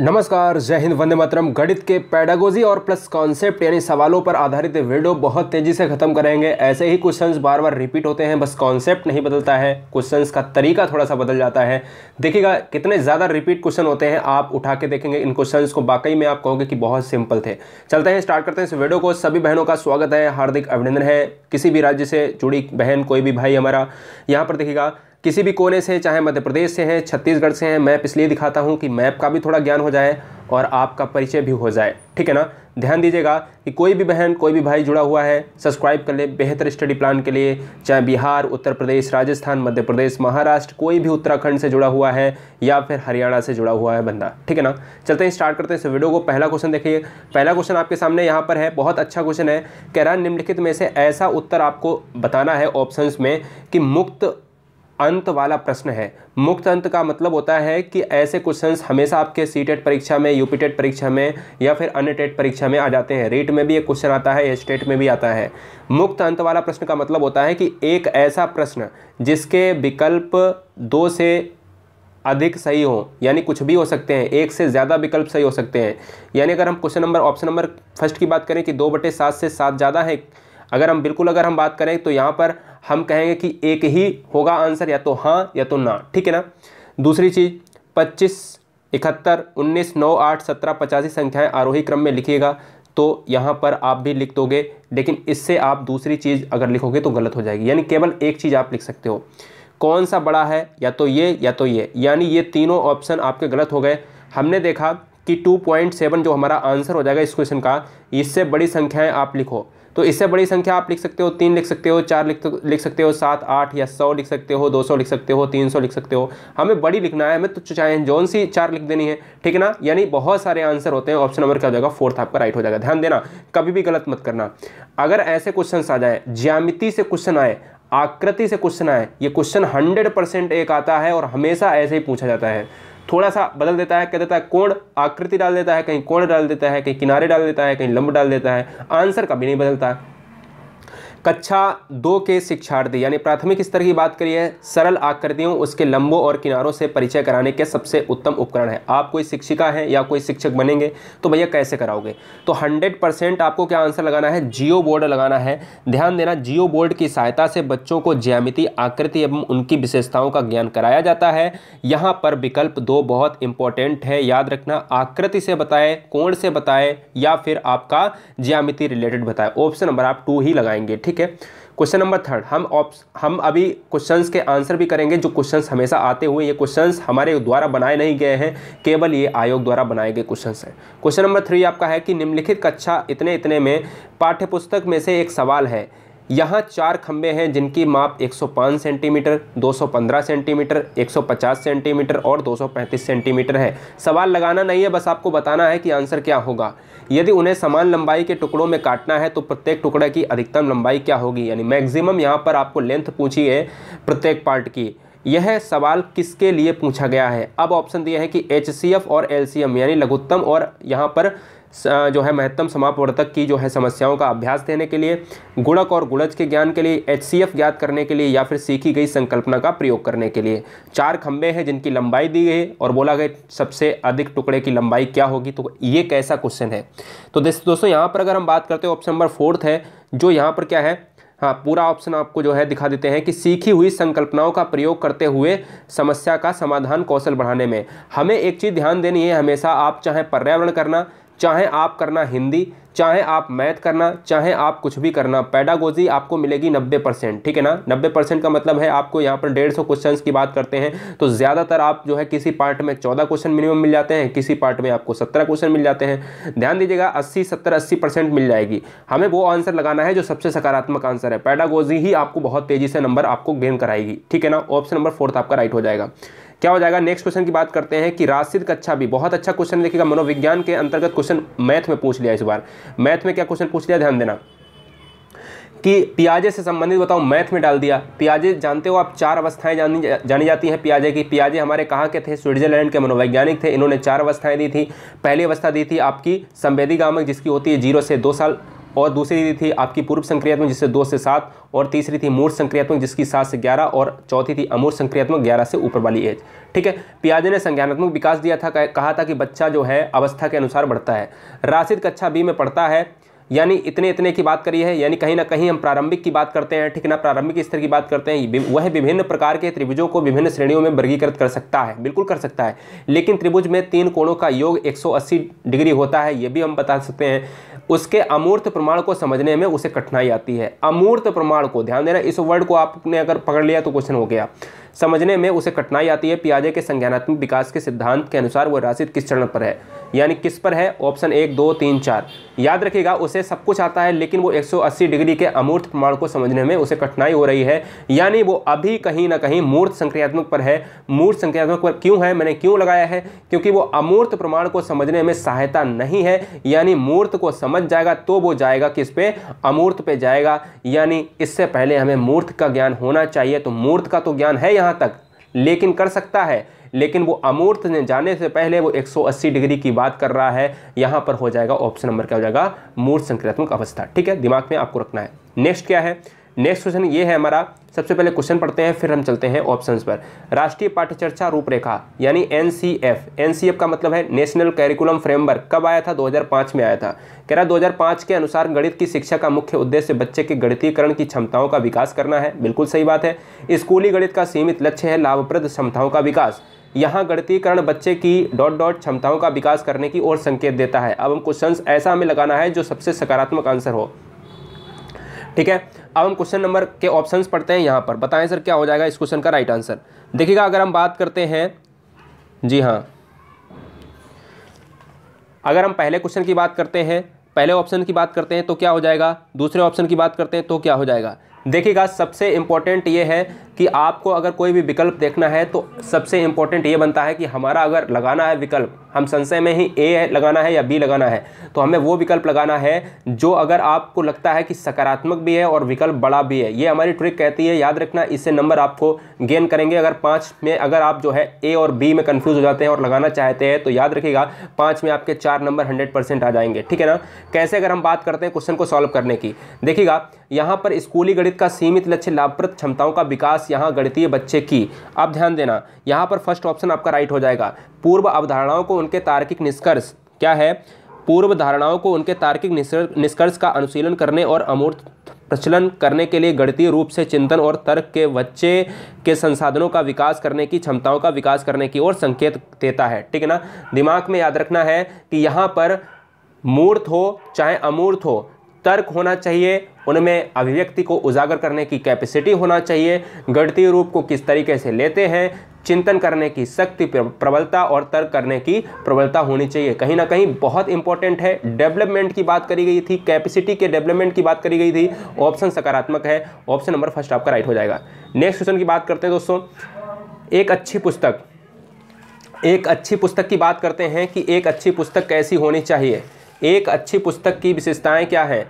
नमस्कार जय हिंद वंदे मातरम गणित के पैडागोजी और प्लस कॉन्सेप्ट यानी सवालों पर आधारित वीडियो बहुत तेजी से खत्म करेंगे ऐसे ही क्वेश्चंस बार बार रिपीट होते हैं बस कॉन्सेप्ट नहीं बदलता है क्वेश्चंस का तरीका थोड़ा सा बदल जाता है देखिएगा कितने ज़्यादा रिपीट क्वेश्चन होते हैं आप उठा के देखेंगे इन क्वेश्चन को वाकई में आप कहोगे कि बहुत सिंपल थे चलते हैं स्टार्ट करते हैं इस वीडियो को सभी बहनों का स्वागत है हार्दिक अभिनंदन है किसी भी राज्य से जुड़ी बहन कोई भी भाई हमारा यहाँ पर देखिएगा किसी भी कोने से चाहे मध्य प्रदेश से हैं छत्तीसगढ़ से हैं मैप इसलिए दिखाता हूँ कि मैप का भी थोड़ा ज्ञान हो जाए और आपका परिचय भी हो जाए ठीक है ना ध्यान दीजिएगा कि कोई भी बहन कोई भी भाई जुड़ा हुआ है सब्सक्राइब कर ले बेहतर स्टडी प्लान के लिए चाहे बिहार उत्तर प्रदेश राजस्थान मध्य प्रदेश महाराष्ट्र कोई भी उत्तराखंड से जुड़ा हुआ है या फिर हरियाणा से जुड़ा हुआ है बंदा ठीक है ना चलते हैं स्टार्ट करते हैं इस वीडियो को पहला क्वेश्चन देखिए पहला क्वेश्चन आपके सामने यहाँ पर है बहुत अच्छा क्वेश्चन है कह रहा निम्नलिखित में से ऐसा उत्तर आपको बताना है ऑप्शन में कि मुक्त अंत वाला प्रश्न है मुक्त अंत का मतलब होता है कि ऐसे क्वेश्चंस हमेशा आपके सी टेट परीक्षा में यूपी टेट e परीक्षा में या फिर अन्य e परीक्षा में आ जाते हैं रेट में भी एक क्वेश्चन आता है स्टेट में भी आता है मुक्त अंत वाला प्रश्न का मतलब होता है कि एक ऐसा प्रश्न जिसके विकल्प दो से अधिक सही हो यानी कुछ भी हो सकते हैं एक से ज़्यादा विकल्प सही हो सकते हैं यानी अगर हम question number option number first की बात करें कि दो बटे सात से सात ज़्यादा है अगर हम बिल्कुल अगर हम बात करें तो यहाँ पर हम कहेंगे कि एक ही होगा आंसर या तो हाँ या तो ना ठीक है ना दूसरी चीज़ पच्चीस इकहत्तर उन्नीस नौ आठ सत्रह पचासी संख्याएं आरोही क्रम में लिखिएगा तो यहाँ पर आप भी लिख दोगे लेकिन इससे आप दूसरी चीज़ अगर लिखोगे तो गलत हो जाएगी यानी केवल एक चीज़ आप लिख सकते हो कौन सा बड़ा है या तो ये या तो ये यानी ये तीनों ऑप्शन आपके गलत हो गए हमने देखा कि 2.7 जो हमारा आंसर हो जाएगा इस क्वेश्चन का इससे बड़ी संख्याएं आप लिखो तो इससे बड़ी संख्या आप लिख सकते हो तीन लिख सकते हो चार लिख तो- लिख सकते हो सात आठ या सौ लिख सकते हो दो सौ लिख सकते हो तीन सौ लिख सकते हो हमें बड़ी लिखना है हमें तो चाहे जोन सी चार लिख देनी है ठीक है ना यानी बहुत सारे आंसर होते हैं ऑप्शन नंबर क्या हो जाएगा फोर्थ आपका राइट हो जाएगा ध्यान देना कभी भी गलत मत करना अगर ऐसे क्वेश्चन आ जाए ज्यामिति से क्वेश्चन आए आकृति से क्वेश्चन आए ये क्वेश्चन हंड्रेड परसेंट एक आता है और हमेशा ऐसे ही पूछा जाता है थोड़ा सा बदल देता है कह देता है कोण आकृति डाल देता है कहीं कोण डाल देता है कहीं किनारे डाल देता है कहीं लंब डाल देता है आंसर कभी नहीं बदलता है कक्षा दो के शिक्षार्थी यानी प्राथमिक स्तर की बात करिए सरल आकृतियों उसके लंबों और किनारों से परिचय कराने के सबसे उत्तम उपकरण है आप कोई शिक्षिका हैं या कोई शिक्षक बनेंगे तो भैया कैसे कराओगे तो हंड्रेड परसेंट आपको क्या आंसर लगाना है जियो बोर्ड लगाना है ध्यान देना जियो बोर्ड की सहायता से बच्चों को ज्यामिति आकृति एवं उनकी विशेषताओं का ज्ञान कराया जाता है यहाँ पर विकल्प दो बहुत इंपॉर्टेंट है याद रखना आकृति से बताए कोण से बताए या फिर आपका ज्यामिति रिलेटेड बताए ऑप्शन नंबर आप टू ही लगाएंगे ठीक ठीक है क्वेश्चन नंबर थर्ड हम ऑप्स हम अभी क्वेश्चंस के आंसर भी करेंगे जो क्वेश्चंस हमेशा आते हुए ये क्वेश्चंस हमारे द्वारा बनाए नहीं गए हैं केवल ये आयोग द्वारा बनाए गए क्वेश्चंस हैं क्वेश्चन नंबर थ्री आपका है कि निम्नलिखित कक्षा इतने इतने में पाठ्यपुस्तक में से एक सवाल है यहाँ चार खंबे हैं जिनकी माप 105 सेंटीमीटर 215 सेंटीमीटर 150 सेंटीमीटर और 235 सेंटीमीटर है सवाल लगाना नहीं है बस आपको बताना है कि आंसर क्या होगा यदि उन्हें समान लंबाई के टुकड़ों में काटना है तो प्रत्येक टुकड़े की अधिकतम लंबाई क्या होगी यानी मैक्सिमम यहाँ पर आपको लेंथ पूछी है प्रत्येक पार्ट की यह सवाल किसके लिए पूछा गया है अब ऑप्शन दिया है कि एच और एल यानी लघुत्तम और यहाँ पर जो है महत्तम समापवर्तक की जो है समस्याओं का अभ्यास देने के लिए गुणक और गुणज के ज्ञान के लिए एच ज्ञात करने के लिए या फिर सीखी गई संकल्पना का प्रयोग करने के लिए चार खंबे हैं जिनकी लंबाई दी गई और बोला गया सबसे अधिक टुकड़े की लंबाई क्या होगी तो ये कैसा क्वेश्चन है तो दोस्तों यहाँ पर अगर हम बात करते हैं ऑप्शन नंबर फोर्थ है जो यहाँ पर क्या है हाँ पूरा ऑप्शन आपको जो है दिखा देते हैं कि सीखी हुई संकल्पनाओं का प्रयोग करते हुए समस्या का समाधान कौशल बढ़ाने में हमें एक चीज़ ध्यान देनी है हमेशा आप चाहे पर्यावरण करना चाहे आप करना हिंदी चाहे आप मैथ करना चाहे आप कुछ भी करना पैडागोजी आपको मिलेगी नब्बे परसेंट ठीक है ना नब्बे परसेंट का मतलब है आपको यहाँ पर डेढ़ सौ क्वेश्चन की बात करते हैं तो ज़्यादातर आप जो है किसी पार्ट में चौदह क्वेश्चन मिनिमम मिल जाते हैं किसी पार्ट में आपको सत्रह क्वेश्चन मिल जाते हैं ध्यान दीजिएगा अस्सी सत्तर अस्सी परसेंट मिल जाएगी हमें वो आंसर लगाना है जो सबसे सकारात्मक आंसर है पैडागोजी ही आपको बहुत तेज़ी से नंबर आपको गेन कराएगी ठीक है ना ऑप्शन नंबर फोर्थ आपका राइट हो जाएगा क्या हो जाएगा नेक्स्ट क्वेश्चन की बात करते हैं कि राशिद कच्छा भी बहुत अच्छा क्वेश्चन देखिएगा मनोविज्ञान के अंतर्गत क्वेश्चन मैथ में पूछ लिया इस बार मैथ में क्या क्वेश्चन पूछ लिया ध्यान देना कि प्याजे से संबंधित बताओ मैथ में डाल दिया प्याजे जानते हो आप चार अवस्थाएं जानी जा, जानी जाती हैं प्याजे की प्याजे हमारे कहाँ के थे स्विट्जरलैंड के मनोवैज्ञानिक थे इन्होंने चार अवस्थाएं दी थी पहली अवस्था दी थी आपकी संवेदी गामक जिसकी होती है जीरो से दो साल और दूसरी थी आपकी पूर्व संक्रियात्मक जिससे दो से सात और तीसरी थी मूर्ख संक्रियात्मक जिसकी सात से ग्यारह और चौथी थी अमूर्ख संक्रियात्मक ग्यारह से ऊपर वाली एज ठीक है पियाजे ने संज्ञानात्मक विकास दिया था कहा था कि बच्चा जो है अवस्था के अनुसार बढ़ता है राशिद कक्षा बी में पढ़ता है यानी इतने इतने की बात करी है यानी कहीं ना कहीं हम प्रारंभिक की बात करते हैं ठीक ना प्रारंभिक स्तर की बात करते हैं वह विभिन्न प्रकार के त्रिभुजों को विभिन्न श्रेणियों में वर्गीकृत कर सकता है बिल्कुल कर सकता है लेकिन त्रिभुज में तीन कोणों का योग 180 डिग्री होता है ये भी हम बता सकते हैं उसके अमूर्त प्रमाण को समझने में उसे कठिनाई आती है अमूर्त प्रमाण को ध्यान देना इस वर्ड को आपने अगर पकड़ लिया तो क्वेश्चन हो गया समझने में उसे कठिनाई आती है पियाजे के संज्ञानात्मक विकास के सिद्धांत के अनुसार वह राशि किस चरण पर है यानी किस पर है ऑप्शन एक दो तीन चार याद रखिएगा उसे सब कुछ आता है लेकिन वो 180 डिग्री के अमूर्त प्रमाण को समझने में उसे कठिनाई हो रही है यानी वो अभी कहीं ना कहीं मूर्त संक्रियात्मक पर है मूर्त संक्रियात्मक पर क्यों है मैंने क्यों लगाया है क्योंकि वो अमूर्त प्रमाण को समझने में सहायता नहीं है यानी मूर्त को समझ जाएगा तो वो जाएगा किस पे अमूर्त पे जाएगा यानी इससे पहले हमें मूर्त का ज्ञान होना चाहिए तो मूर्त का तो ज्ञान है यहाँ तक लेकिन कर सकता है लेकिन वो अमूर्त ने जाने से पहले वो 180 डिग्री की बात कर रहा है यहाँ पर हो जाएगा ऑप्शन नंबर क्या हो जाएगा मूर्त संक्रियात्मक अवस्था ठीक है दिमाग में आपको रखना है नेक्स्ट क्या है नेक्स्ट क्वेश्चन ये है हमारा सबसे पहले क्वेश्चन पढ़ते हैं फिर हम चलते हैं ऑप्शन पर राष्ट्रीय पाठ्यचर्चा रूपरेखा यानी एन एनसीएफ का मतलब है नेशनल कैरिकुलम फ्रेमवर्क कब आया था 2005 में आया था कह रहा है 2005 के अनुसार गणित की शिक्षा का मुख्य उद्देश्य बच्चे के गणितीकरण की क्षमताओं का विकास करना है बिल्कुल सही बात है स्कूली गणित का सीमित लक्ष्य है लाभप्रद क्षमताओं का विकास यहाँ गणितीकरण बच्चे की डॉट डॉट क्षमताओं का विकास करने की ओर संकेत देता है अब हम क्वेश्चन ऐसा हमें लगाना है जो सबसे सकारात्मक आंसर हो ठीक है अब हम क्वेश्चन नंबर के ऑप्शंस पढ़ते हैं यहाँ पर बताएं सर क्या हो जाएगा इस क्वेश्चन का राइट आंसर देखिएगा अगर हम बात करते हैं जी हाँ अगर हम पहले क्वेश्चन की बात करते हैं पहले ऑप्शन की बात करते हैं तो क्या हो जाएगा दूसरे ऑप्शन की बात करते हैं तो क्या हो जाएगा देखिएगा सबसे इम्पोर्टेंट ये है कि आपको अगर कोई भी विकल्प देखना है तो सबसे इम्पोर्टेंट ये बनता है कि हमारा अगर लगाना है विकल्प हम संशय में ही ए लगाना है या बी लगाना है तो हमें वो विकल्प लगाना है जो अगर आपको लगता है कि सकारात्मक भी है और विकल्प बड़ा भी है ये हमारी ट्रिक कहती है याद रखना इससे नंबर आपको गेन करेंगे अगर पाँच में अगर आप जो है ए और बी में कन्फ्यूज़ हो जाते हैं और लगाना चाहते हैं तो याद रखिएगा पाँच में आपके चार नंबर हंड्रेड आ जाएंगे ठीक है ना कैसे अगर हम बात करते हैं क्वेश्चन को सॉल्व करने की देखिएगा यहाँ पर स्कूली गणित का सीमित लक्ष्य लाभप्रद क्षमताओं का विकास विकास यहाँ गणितीय बच्चे की अब ध्यान देना यहाँ पर फर्स्ट ऑप्शन आपका राइट हो जाएगा पूर्व अवधारणाओं को उनके तार्किक निष्कर्ष क्या है पूर्व धारणाओं को उनके तार्किक निष्कर्ष का अनुशीलन करने और अमूर्त प्रचलन करने के लिए गणितीय रूप से चिंतन और तर्क के बच्चे के संसाधनों का विकास करने की क्षमताओं का विकास करने की ओर संकेत देता है ठीक है ना दिमाग में याद रखना है कि यहाँ पर मूर्त हो चाहे अमूर्त हो तर्क होना चाहिए उनमें अभिव्यक्ति को उजागर करने की कैपेसिटी होना चाहिए गणतीय रूप को किस तरीके से लेते हैं चिंतन करने की शक्ति प्रबलता और तर्क करने की प्रबलता होनी चाहिए कहीं ना कहीं बहुत इंपॉर्टेंट है डेवलपमेंट की बात करी गई थी कैपेसिटी के डेवलपमेंट की बात करी गई थी ऑप्शन सकारात्मक है ऑप्शन नंबर फर्स्ट आपका राइट हो जाएगा नेक्स्ट क्वेश्चन की बात करते हैं दोस्तों एक अच्छी पुस्तक एक अच्छी पुस्तक की बात करते हैं कि एक अच्छी पुस्तक कैसी होनी चाहिए एक अच्छी पुस्तक की विशेषताएँ क्या हैं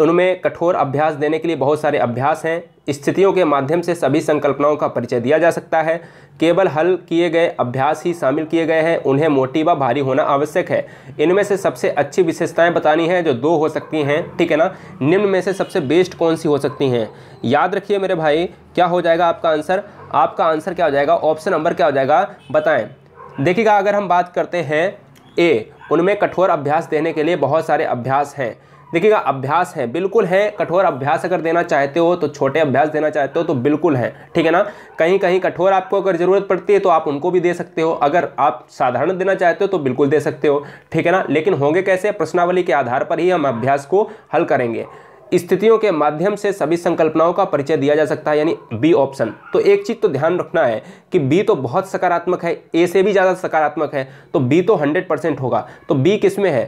उनमें कठोर अभ्यास देने के लिए बहुत सारे अभ्यास हैं स्थितियों के माध्यम से सभी संकल्पनाओं का परिचय दिया जा सकता है केवल हल किए गए अभ्यास ही शामिल किए गए हैं उन्हें मोटी व भारी होना आवश्यक है इनमें से सबसे अच्छी विशेषताएं बतानी हैं जो दो हो सकती हैं ठीक है ना निम्न में से सबसे बेस्ट कौन सी हो सकती हैं याद रखिए मेरे भाई क्या हो जाएगा आपका आंसर आपका आंसर क्या हो जाएगा ऑप्शन नंबर क्या हो जाएगा बताएँ देखिएगा अगर हम बात करते हैं ए उनमें कठोर अभ्यास देने के लिए बहुत सारे अभ्यास हैं देखिएगा अभ्यास हैं बिल्कुल हैं कठोर अभ्यास अगर देना चाहते हो तो छोटे अभ्यास देना चाहते हो तो बिल्कुल हैं ठीक है ना कहीं कहीं कठोर आपको अगर ज़रूरत पड़ती है तो आप उनको भी दे सकते हो अगर आप साधारण देना चाहते हो तो बिल्कुल दे सकते हो ठीक है ना लेकिन होंगे कैसे प्रश्नावली के आधार पर ही हम अभ्यास को हल करेंगे स्थितियों के माध्यम से सभी संकल्पनाओं का परिचय दिया जा सकता है यानी बी ऑप्शन तो एक चीज़ तो ध्यान रखना है कि बी तो बहुत सकारात्मक है ए से भी ज़्यादा सकारात्मक है तो बी तो हंड्रेड परसेंट होगा तो बी किस में है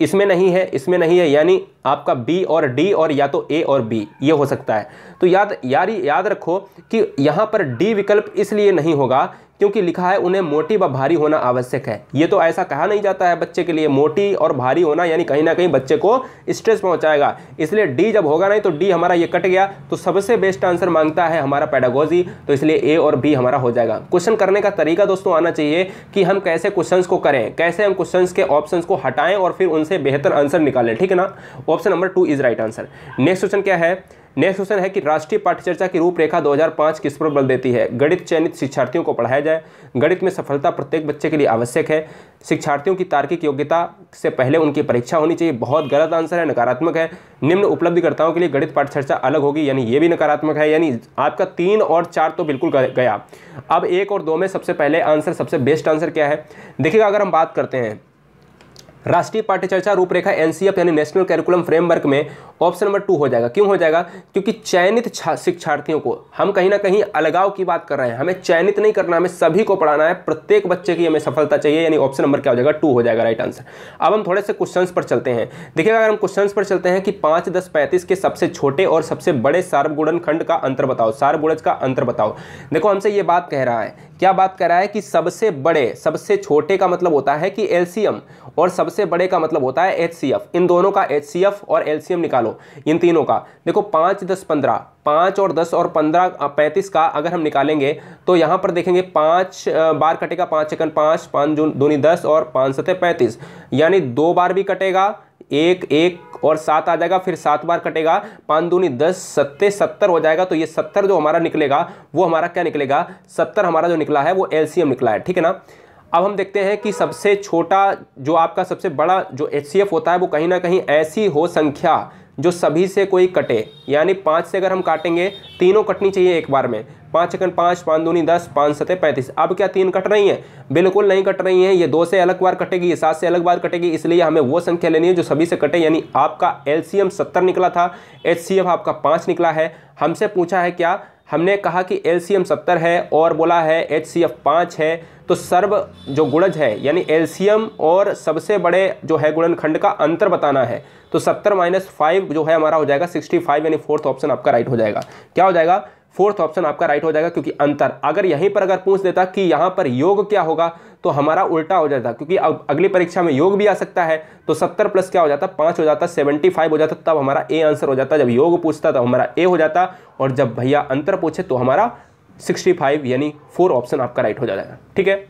इसमें नहीं है इसमें नहीं है यानी आपका बी और डी और या तो ए और बी ये हो सकता है तो याद यारी याद रखो कि यहाँ पर डी विकल्प इसलिए नहीं होगा क्योंकि लिखा है उन्हें मोटी व भारी होना आवश्यक है ये तो ऐसा कहा नहीं जाता है बच्चे के लिए मोटी और भारी होना यानी कहीं ना कहीं बच्चे को स्ट्रेस पहुंचाएगा इसलिए डी जब होगा नहीं तो डी हमारा ये कट गया तो सबसे बेस्ट आंसर मांगता है हमारा पैडागोजी तो इसलिए ए और बी हमारा हो जाएगा क्वेश्चन करने का तरीका दोस्तों आना चाहिए कि हम कैसे क्वेश्चन को करें कैसे हम क्वेश्चन के ऑप्शन को हटाएं और फिर उनसे बेहतर आंसर निकालें ठीक है ना option number two is right answer next question क्या है नेक्स्ट क्वेश्चन है कि राष्ट्रीय पाठ्यचर्चा की रूपरेखा 2005 किस पर बल देती है गणित चयनित शिक्षार्थियों को पढ़ाया जाए गणित में सफलता प्रत्येक बच्चे के लिए आवश्यक है शिक्षार्थियों की तार्किक योग्यता से पहले उनकी परीक्षा होनी चाहिए बहुत गलत आंसर है नकारात्मक है निम्न उपलब्धिकर्ताओं के लिए गणित पाठ्यचर्चा अलग होगी यानी ये भी नकारात्मक है यानी आपका तीन और चार तो बिल्कुल गया अब एक और दो में सबसे पहले आंसर सबसे बेस्ट आंसर क्या है देखिएगा अगर हम बात करते हैं राष्ट्रीय पाठ्यचर्चा रूपरेखा एनसीएफ यानी नेशनल कैरिकुलम फ्रेमवर्क में ऑप्शन नंबर टू हो जाएगा क्यों हो जाएगा क्योंकि चयनित शिक्षार्थियों को हम कहीं ना कहीं अलगाव की बात कर रहे हैं हमें चयनित नहीं करना हमें सभी को पढ़ाना है प्रत्येक बच्चे की हमें सफलता चाहिए यानी ऑप्शन नंबर क्या हो जाएगा टू हो जाएगा राइट आंसर अब हम थोड़े से क्वेश्चन पर चलते हैं देखिएगा अगर हम क्वेश्चन पर चलते हैं कि पाँच दस पैंतीस के सबसे छोटे और सबसे बड़े सार्वगुणन खंड का अंतर बताओ सार्वगुणज का अंतर बताओ देखो हमसे ये बात कह रहा है क्या बात कह रहा है कि सबसे बड़े सबसे छोटे का मतलब होता है कि एल्सियम और सबसे सबसे बड़े का मतलब होता है एच इन दोनों का एच और एल निकालो इन तीनों का देखो पाँच दस पंद्रह पाँच और दस और पंद्रह पैंतीस का अगर हम निकालेंगे तो यहाँ पर देखेंगे पाँच बार कटेगा पाँच एकन पाँच पाँच जून दूनी दस और पाँच सतह पैंतीस यानी दो बार भी कटेगा एक एक और सात आ जाएगा फिर सात बार कटेगा पाँच दूनी दस सत्ते सत्तर हो जाएगा तो ये सत्तर जो हमारा निकलेगा वो हमारा क्या निकलेगा सत्तर हमारा जो निकला है वो एल निकला है ठीक है ना अब हम देखते हैं कि सबसे छोटा जो आपका सबसे बड़ा जो एच होता है वो कहीं ना कहीं ऐसी हो संख्या जो सभी से कोई कटे यानी पाँच से अगर हम काटेंगे तीनों कटनी चाहिए एक बार में पाँच अकन पाँच पाँच दूनी दस पाँच सतह पैंतीस अब क्या तीन कट रही हैं बिल्कुल नहीं कट रही हैं ये दो से अलग बार कटेगी ये सात से अलग बार कटेगी इसलिए हमें वो संख्या लेनी है जो सभी से कटे यानी आपका एल सी निकला था एच आपका पाँच निकला है हमसे पूछा है क्या हमने कहा कि एल सी सत्तर है और बोला है एच सी एफ है तो सर्व जो गुणज है यानी एल और सबसे बड़े जो है गुणनखंड का अंतर बताना है तो सत्तर माइनस फाइव जो है हमारा हो जाएगा सिक्सटी फाइव यानी फोर्थ ऑप्शन आपका राइट हो जाएगा क्या हो जाएगा फोर्थ ऑप्शन आपका राइट हो जाएगा क्योंकि अंतर अगर यहीं पर अगर पूछ देता कि यहाँ पर योग क्या होगा तो हमारा उल्टा हो जाता क्योंकि अब अगली परीक्षा में योग भी आ सकता है तो सत्तर प्लस क्या हो जाता पाँच हो जाता सेवेंटी फाइव हो जाता तब हमारा ए आंसर हो जाता जब योग पूछता तब हमारा ए हो जाता और जब भैया अंतर पूछे तो हमारा सिक्सटी फाइव यानी फोर ऑप्शन आपका राइट हो जाएगा ठीक है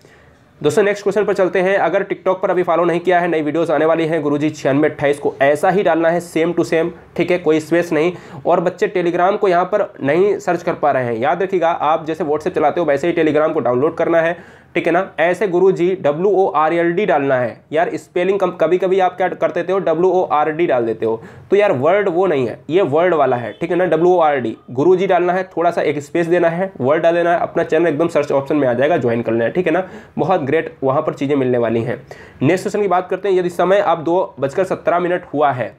दोस्तों नेक्स्ट क्वेश्चन पर चलते हैं अगर टिकटॉक पर अभी फॉलो नहीं किया है नई वीडियोस आने वाली हैं गुरुजी छियानवे अट्ठाईस को ऐसा ही डालना है सेम टू सेम ठीक है कोई स्पेस नहीं और बच्चे टेलीग्राम को यहाँ पर नहीं सर्च कर पा रहे हैं याद रखिएगा आप जैसे व्हाट्सएप चलाते हो वैसे ही टेलीग्राम को डाउनलोड करना है ठीक है ना ऐसे guru ji W O R L D डालना है यार स्पेलिंग कम कभी कभी आप क्या करते देते हो डब्ल्यू ओ आर डी डाल देते हो तो यार वर्ड वो नहीं है ये वर्ड वाला है ठीक है ना डब्ल्यू ओ आर डी गुरु जी डालना है थोड़ा सा एक स्पेस देना है वर्ड डाल देना है अपना चैनल एकदम सर्च ऑप्शन में आ जाएगा ज्वाइन कर लेना है ठीक है ना बहुत ग्रेट वहाँ पर चीज़ें मिलने वाली हैं नेक्स्ट क्वेश्चन की बात करते हैं यदि समय अब दो बजकर सत्रह मिनट हुआ है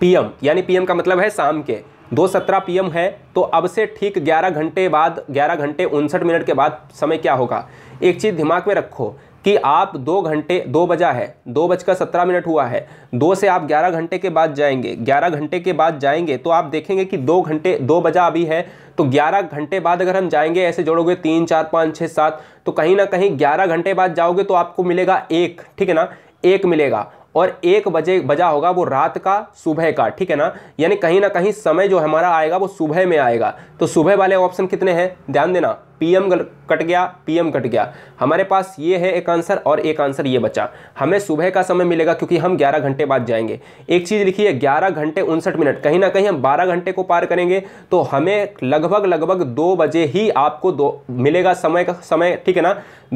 पीएम यानी पीएम का मतलब है शाम के दो सत्रह पी है तो अब से ठीक ग्यारह घंटे बाद ग्यारह घंटे उनसठ मिनट के बाद समय क्या होगा एक चीज़ दिमाग में रखो कि आप दो घंटे दो बजा है दो बजकर सत्रह मिनट हुआ है दो से आप ग्यारह घंटे के बाद जाएंगे ग्यारह घंटे के बाद जाएंगे तो आप देखेंगे कि दो घंटे दो बजा अभी है तो ग्यारह घंटे बाद अगर हम जाएंगे ऐसे जोड़ोगे तीन चार पाँच छः सात तो कहीं ना कहीं ग्यारह घंटे बाद जाओगे तो आपको मिलेगा एक ठीक है ना एक मिलेगा और एक बजे बजा होगा वो रात का सुबह का ठीक है ना यानी कहीं ना कहीं समय जो हमारा आएगा वो सुबह में आएगा तो सुबह वाले ऑप्शन कितने हैं ध्यान देना पीएम कट गया पीएम कट गया हमारे पास ये है एक आंसर और एक आंसर ये बचा हमें सुबह का समय मिलेगा क्योंकि हम 11 घंटे बाद जाएंगे एक चीज़ लिखिए ग्यारह घंटे उनसठ मिनट कहीं ना कहीं हम 12 घंटे को पार करेंगे तो हमें लगभग लगभग दो बजे ही आपको दो मिलेगा समय का समय ठीक है ना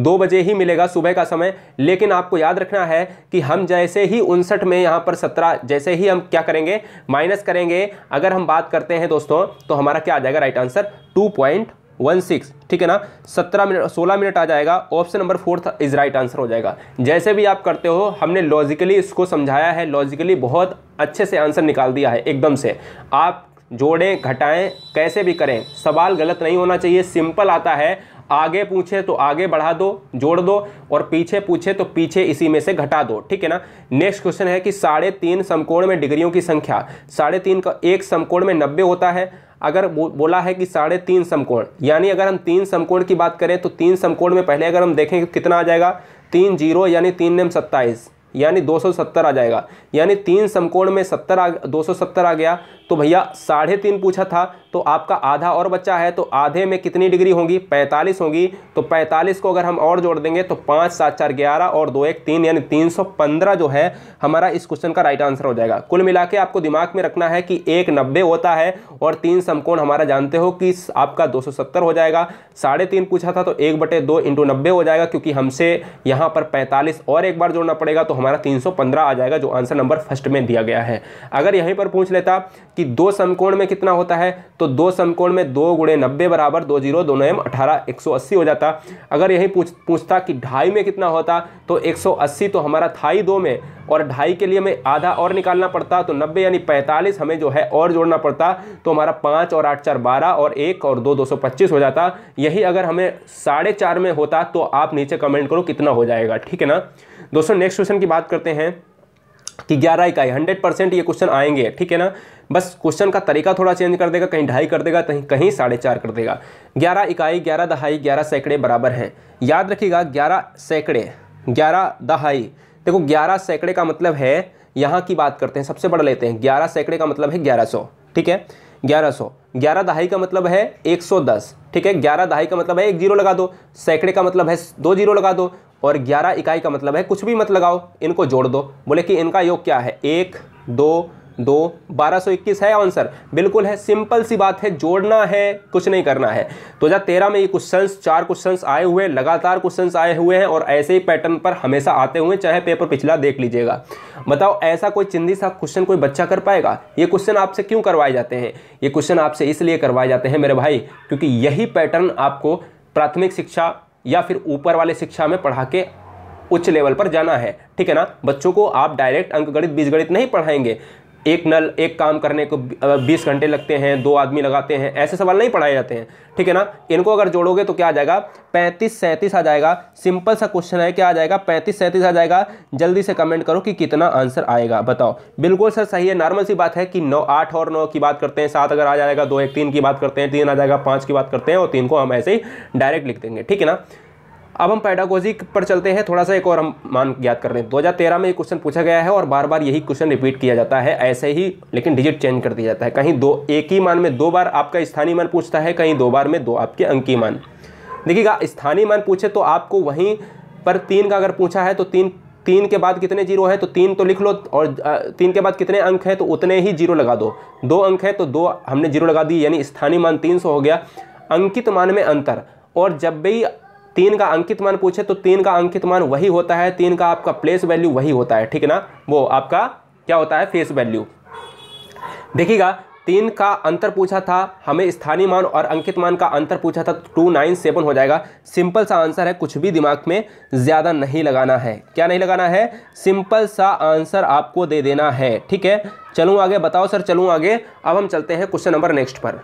दो बजे ही मिलेगा सुबह का समय लेकिन आपको याद रखना है कि हम जैसे ही उनसठ में यहाँ पर सत्रह जैसे ही हम क्या करेंगे माइनस करेंगे अगर हम बात करते हैं दोस्तों तो हमारा क्या आ जाएगा right answer two point one six ठीक है ना सत्रह मिनट सोलह मिनट आ जाएगा option number fourth is right answer हो जाएगा जैसे भी आप करते हो हमने लॉजिकली इसको समझाया है लॉजिकली बहुत अच्छे से आंसर निकाल दिया है एकदम से आप जोड़ें घटाएं कैसे भी करें सवाल गलत नहीं होना चाहिए सिंपल आता है आगे पूछे तो आगे बढ़ा दो जोड़ दो और पीछे पूछे तो पीछे इसी में से घटा दो ठीक है ना नेक्स्ट क्वेश्चन है कि साढ़े तीन समकोण में डिग्रियों की संख्या साढ़े तीन का एक समकोण में नब्बे होता है अगर बो, बोला है कि साढ़े तीन समकोण यानी अगर हम तीन समकोण की बात करें तो तीन समकोण में पहले अगर हम देखें कि कितना आ जाएगा तीन जीरो यानी तीन नेम सत्ताईस यानी 270 आ जाएगा यानी तीन समकोण में 70 आ 270 आ गया तो भैया साढ़े तीन पूछा था तो आपका आधा और बच्चा है तो आधे में कितनी डिग्री होंगी पैंतालीस होंगी तो पैंतालीस को अगर हम और जोड़ देंगे तो पाँच सात चार ग्यारह और दो एक तीन यानी तीन सौ पंद्रह जो है हमारा इस क्वेश्चन का राइट आंसर हो जाएगा कुल मिला के आपको दिमाग में रखना है कि एक नब्बे होता है और तीन समकोण हमारा जानते हो कि आपका दो सौ सत्तर हो जाएगा साढ़े तीन पूछा था तो एक बटे दो इंटू नब्बे हो जाएगा क्योंकि हमसे यहाँ पर पैंतालीस और एक बार जोड़ना पड़ेगा तो हमारा तीन सौ पंद्रह आ जाएगा जो आंसर नंबर फर्स्ट में दिया गया है अगर यहीं पर पूछ लेता कि कि दो समकोण में कितना होता है तो दो समकोण में दो गुणे नब्बे बराबर दो जीरो दोनों एम अठारह एक सौ अस्सी हो जाता अगर यही पूछ पूछता कि ढाई में कितना होता तो एक सौ अस्सी तो हमारा था ही दो में और ढाई के लिए हमें आधा और निकालना पड़ता तो नब्बे यानी पैंतालीस हमें जो है और जोड़ना पड़ता तो हमारा पाँच और आठ चार बारह और एक और दो दो सौ पच्चीस हो जाता यही अगर हमें साढ़े चार में होता तो आप नीचे कमेंट करो कितना हो जाएगा ठीक है ना दोस्तों नेक्स्ट क्वेश्चन की बात करते हैं कि ग्यारह इकाई हंड्रेड परसेंट ये क्वेश्चन आएंगे ठीक है ना बस क्वेश्चन का तरीका थोड़ा चेंज कर देगा कहीं ढाई कर देगा कहीं कहीं साढ़े चार कर देगा ग्यारह इकाई ग्यारह दहाई ग्यारह सैकड़े बराबर हैं याद रखिएगा ग्यारह सैकड़े ग्यारह दहाई देखो ग्यारह सैकड़े का मतलब है यहाँ की बात करते हैं सबसे बड़ा लेते हैं ग्यारह सैकड़े का मतलब है ग्यारह सौ ठीक है ग्यारह सौ ग्यारह दहाई का मतलब है एक सौ दस ठीक है ग्यारह दहाई का मतलब है एक जीरो लगा दो सैकड़े का मतलब है दो जीरो लगा दो और ग्यारह इकाई का मतलब है कुछ भी मत लगाओ इनको जोड़ दो बोले कि इनका योग क्या है एक दो दो बारह सौ इक्कीस है आंसर बिल्कुल है सिंपल सी बात है जोड़ना है कुछ नहीं करना है दो हज़ार तेरह में ये क्वेश्चंस चार क्वेश्चंस आए हुए लगातार क्वेश्चंस आए हुए हैं और ऐसे ही पैटर्न पर हमेशा आते हुए चाहे पेपर पिछला देख लीजिएगा बताओ ऐसा कोई चिंदी सा क्वेश्चन कोई बच्चा कर पाएगा ये क्वेश्चन आपसे क्यों करवाए जाते हैं ये क्वेश्चन आपसे इसलिए करवाए जाते हैं मेरे भाई क्योंकि यही पैटर्न आपको प्राथमिक शिक्षा या फिर ऊपर वाले शिक्षा में पढ़ा के उच्च लेवल पर जाना है ठीक है ना बच्चों को आप डायरेक्ट अंकगणित बीजगणित नहीं पढ़ाएंगे एक नल एक काम करने को बीस घंटे लगते हैं दो आदमी लगाते हैं ऐसे सवाल नहीं पढ़ाए जाते हैं ठीक है ना इनको अगर जोड़ोगे तो क्या आ जाएगा पैंतीस सैंतीस आ जाएगा सिंपल सा क्वेश्चन है क्या आ जाएगा पैंतीस सैंतीस आ जाएगा जल्दी से कमेंट करो कि कितना आंसर आएगा बताओ बिल्कुल सर सही है नॉर्मल सी बात है कि नौ आठ और नौ की बात करते हैं सात अगर आ जाएगा दो एक तीन की बात करते हैं तीन आ जाएगा पाँच की बात करते हैं और तीन को हम ऐसे ही डायरेक्ट लिख देंगे ठीक है ना अब हम पैडागोजी पर चलते हैं थोड़ा सा एक और हम मान याद कर लें 2013 में ये क्वेश्चन पूछा गया है और बार बार यही क्वेश्चन रिपीट किया जाता है ऐसे ही लेकिन डिजिट चेंज कर दिया जाता है कहीं दो एक ही मान में दो बार आपका स्थानीय मान पूछता है कहीं दो बार में दो आपके अंकी मान देखिएगा स्थानीय मान पूछे तो आपको वहीं पर तीन का अगर पूछा है तो तीन तीन के बाद कितने जीरो है तो तीन तो लिख लो और तीन के बाद कितने अंक हैं तो उतने ही जीरो लगा दो दो अंक है तो दो हमने जीरो लगा दी यानी स्थानीय मान तीन सौ हो गया अंकित मान में अंतर और जब भी तीन का अंकित मान पूछे तो तीन का अंकित मान वही होता है तीन का आपका प्लेस वैल्यू वही होता है ठीक है ना वो आपका क्या होता है फेस वैल्यू देखिएगा तीन का अंतर पूछा था हमें स्थानीय मान और अंकित मान का अंतर पूछा था टू नाइन सेवन हो जाएगा सिंपल सा आंसर है कुछ भी दिमाग में ज़्यादा नहीं लगाना है क्या नहीं लगाना है सिंपल सा आंसर आपको दे देना है ठीक है चलूँ आगे बताओ सर चलूँ आगे अब हम चलते हैं क्वेश्चन नंबर नेक्स्ट पर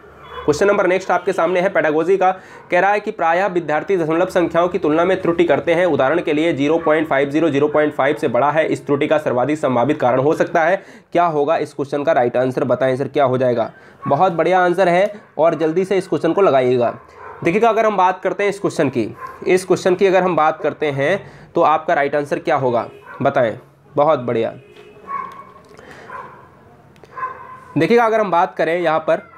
क्वेश्चन नंबर नेक्स्ट आपके सामने है पेडागोजी का कह रहा है कि प्रायः विद्यार्थी दशमलव संख्याओं की तुलना में त्रुटि करते हैं उदाहरण के लिए 0.50 0.5 से बड़ा है इस त्रुटि का सर्वाधिक संभावित कारण हो सकता है क्या होगा इस क्वेश्चन का राइट आंसर बताएं सर क्या हो जाएगा बहुत बढ़िया आंसर है और जल्दी से इस क्वेश्चन को लगाइएगा देखिएगा अगर हम बात करते हैं इस क्वेश्चन की इस क्वेश्चन की अगर हम बात करते हैं तो आपका राइट आंसर क्या होगा बताएँ बहुत बढ़िया देखिएगा अगर हम बात करें यहाँ पर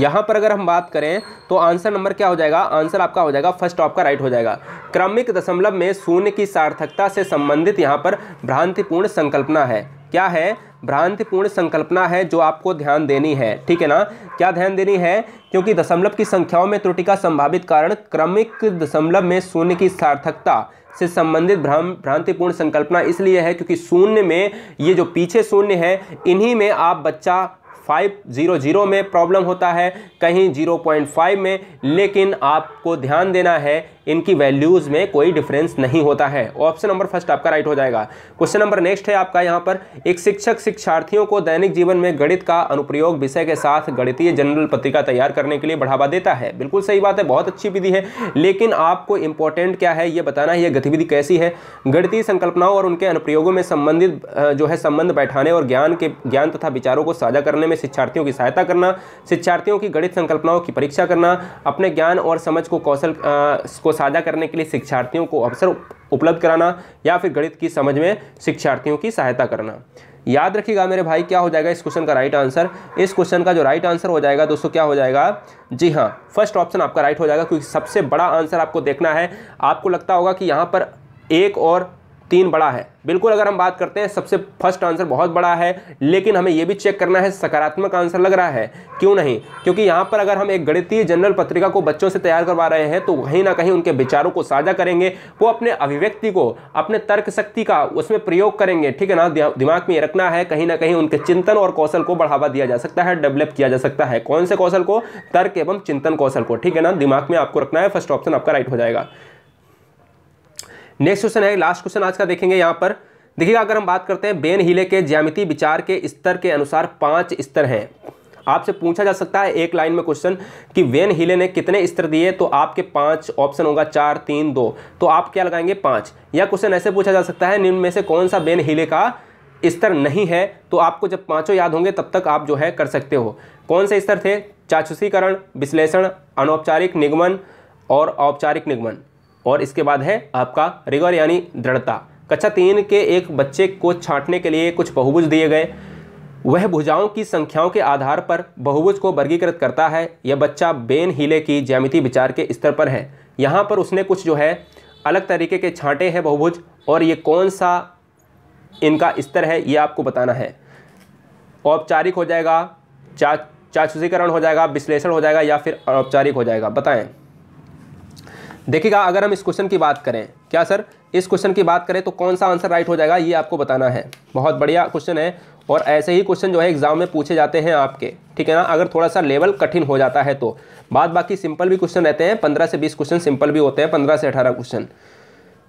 यहाँ पर अगर हम बात करें तो आंसर नंबर क्या हो जाएगा आंसर आपका हो जाएगा फर्स्ट आपका राइट हो जाएगा क्रमिक दशमलव में शून्य की सार्थकता से संबंधित यहाँ पर भ्रांतिपूर्ण संकल्पना है क्या है भ्रांतिपूर्ण संकल्पना है जो आपको ध्यान देनी है ठीक है ना क्या ध्यान देनी है क्योंकि दशमलव की संख्याओं में त्रुटि का संभावित कारण क्रमिक दशमलव में शून्य की सार्थकता से संबंधित भ्राम भ्रांतिपूर्ण संकल्पना इसलिए है क्योंकि शून्य में ये जो पीछे शून्य है इन्हीं में आप बच्चा फाइव जीरो जीरो में प्रॉब्लम होता है कहीं जीरो पॉइंट फाइव में लेकिन आपको ध्यान देना है इनकी वैल्यूज़ में कोई डिफरेंस नहीं होता है ऑप्शन नंबर फर्स्ट आपका राइट हो जाएगा क्वेश्चन नंबर नेक्स्ट है आपका यहाँ पर एक शिक्षक शिक्षार्थियों को दैनिक जीवन में गणित का अनुप्रयोग विषय के साथ गणितीय जनरल पत्रिका तैयार करने के लिए बढ़ावा देता है बिल्कुल सही बात है बहुत अच्छी विधि है लेकिन आपको इंपॉर्टेंट क्या है ये बताना है यह गतिविधि कैसी है गणितीय संकल्पनाओं और उनके अनुप्रयोगों में संबंधित जो है संबंध बैठाने और ज्ञान के ज्ञान तथा विचारों को साझा करने में शिक्षार्थियों की सहायता करना शिक्षार्थियों की गणित संकल्पनाओं की परीक्षा करना अपने ज्ञान और समझ को कौशल को साझा करने के लिए शिक्षार्थियों को अवसर उपलब्ध कराना या फिर गणित की समझ में शिक्षार्थियों की सहायता करना याद रखिएगा मेरे भाई क्या हो जाएगा इस क्वेश्चन का राइट आंसर इस क्वेश्चन का जो राइट आंसर हो जाएगा दोस्तों क्या हो जाएगा जी हाँ फर्स्ट ऑप्शन आपका राइट हो जाएगा क्योंकि सबसे बड़ा आंसर आपको देखना है आपको लगता होगा कि यहाँ पर एक और तीन बड़ा है बिल्कुल अगर हम बात करते हैं सबसे फर्स्ट आंसर बहुत बड़ा है लेकिन हमें यह भी चेक करना है सकारात्मक आंसर लग रहा है क्यों नहीं क्योंकि यहाँ पर अगर हम एक गणितीय जनरल पत्रिका को बच्चों से तैयार करवा रहे हैं तो कहीं ना कहीं उनके विचारों को साझा करेंगे वो अपने अभिव्यक्ति को अपने तर्क शक्ति का उसमें प्रयोग करेंगे ठीक है ना दिमाग में ये रखना है कहीं ना कहीं उनके चिंतन और कौशल को बढ़ावा दिया जा सकता है डेवलप किया जा सकता है कौन से कौशल को तर्क एवं चिंतन कौशल को ठीक है ना दिमाग में आपको रखना है फर्स्ट ऑप्शन आपका राइट हो जाएगा नेक्स्ट क्वेश्चन है लास्ट क्वेश्चन आज का देखेंगे यहाँ पर देखिएगा अगर हम बात करते हैं बेन हीले के ज्यामिति विचार के स्तर के अनुसार पाँच स्तर हैं आपसे पूछा जा सकता है एक लाइन में क्वेश्चन कि वेन हिले ने कितने स्तर दिए तो आपके पांच ऑप्शन होगा चार तीन दो तो आप क्या लगाएंगे पांच या क्वेश्चन ऐसे पूछा जा सकता है निम्न में से कौन सा वेन हीले का स्तर नहीं है तो आपको जब पांचों याद होंगे तब तक आप जो है कर सकते हो कौन से स्तर थे चाचुसीकरण विश्लेषण अनौपचारिक निगमन और औपचारिक निगमन और इसके बाद है आपका रिगर यानी दृढ़ता कक्षा तीन के एक बच्चे को छांटने के लिए कुछ बहुभुज दिए गए वह भुजाओं की संख्याओं के आधार पर बहुभुज को वर्गीकृत करता है यह बच्चा बेन हीले की ज्यामिति विचार के स्तर पर है यहाँ पर उसने कुछ जो है अलग तरीके के छांटे हैं बहुभुज और ये कौन सा इनका स्तर है ये आपको बताना है औपचारिक हो जाएगा चा चाचुसीकरण हो जाएगा विश्लेषण हो जाएगा या फिर औपचारिक हो जाएगा बताएं देखिएगा अगर हम इस क्वेश्चन की बात करें क्या सर इस क्वेश्चन की बात करें तो कौन सा आंसर राइट हो जाएगा ये आपको बताना है बहुत बढ़िया क्वेश्चन है और ऐसे ही क्वेश्चन जो है एग्जाम में पूछे जाते हैं आपके ठीक है ना अगर थोड़ा सा लेवल कठिन हो जाता है तो बाद बाकी सिंपल भी क्वेश्चन रहते हैं पंद्रह से बीस क्वेश्चन सिंपल भी होते हैं पंद्रह से अठारह क्वेश्चन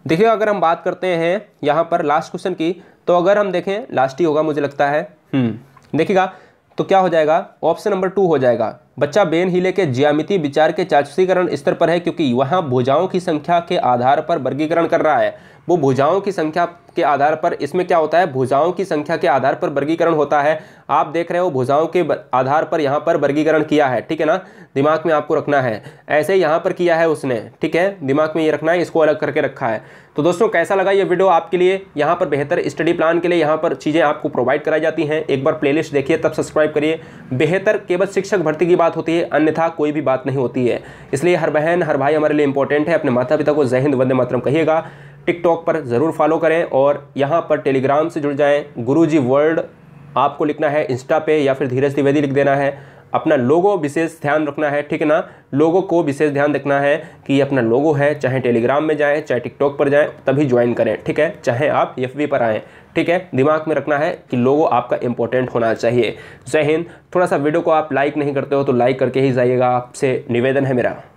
देखिए अगर हम बात करते हैं यहाँ पर लास्ट क्वेश्चन की तो अगर हम देखें लास्ट ही होगा मुझे लगता है हम्म, देखिएगा तो क्या हो जाएगा ऑप्शन नंबर टू हो जाएगा बच्चा बेन हिले के ज्यामिति विचार के चाचसीकरण स्तर पर है क्योंकि वहां भुजाओं की संख्या के आधार पर वर्गीकरण कर रहा है वो भुजाओं की संख्या के आधार पर इसमें क्या होता है भुजाओं की संख्या के आधार पर वर्गीकरण होता है आप देख रहे हो भुजाओं के आधार पर यहाँ पर वर्गीकरण किया है ठीक है ना दिमाग में आपको रखना है ऐसे यहाँ पर किया है उसने ठीक है दिमाग में ये रखना है इसको अलग करके रखा है तो दोस्तों कैसा लगा ये वीडियो आपके लिए यहाँ पर बेहतर स्टडी प्लान के लिए यहाँ पर चीज़ें आपको प्रोवाइड कराई जाती हैं एक बार प्लेलिस्ट देखिए तब सब्सक्राइब करिए बेहतर केवल शिक्षक भर्ती की बात होती है अन्यथा कोई भी बात नहीं होती है इसलिए हर बहन हर भाई हमारे लिए इंपॉर्टेंट है अपने माता पिता को जय हिंद वंदे मातरम कहिएगा टिकटॉक पर ज़रूर फॉलो करें और यहाँ पर टेलीग्राम से जुड़ जाएँ गुरु जी वर्ल्ड आपको लिखना है इंस्टा पे या फिर धीरज द्विवेदी लिख देना है अपना लोगो विशेष ध्यान रखना है ठीक है ना लोगों को विशेष ध्यान रखना है कि अपना लोगो है चाहे टेलीग्राम में जाएँ चाहे टिकटॉक पर जाएँ तभी ज्वाइन करें ठीक है चाहे आप एफ पर आएँ ठीक है दिमाग में रखना है कि लोगो आपका इंपॉर्टेंट होना चाहिए जय हिंद थोड़ा सा वीडियो को आप लाइक नहीं करते हो तो लाइक करके ही जाइएगा आपसे निवेदन है मेरा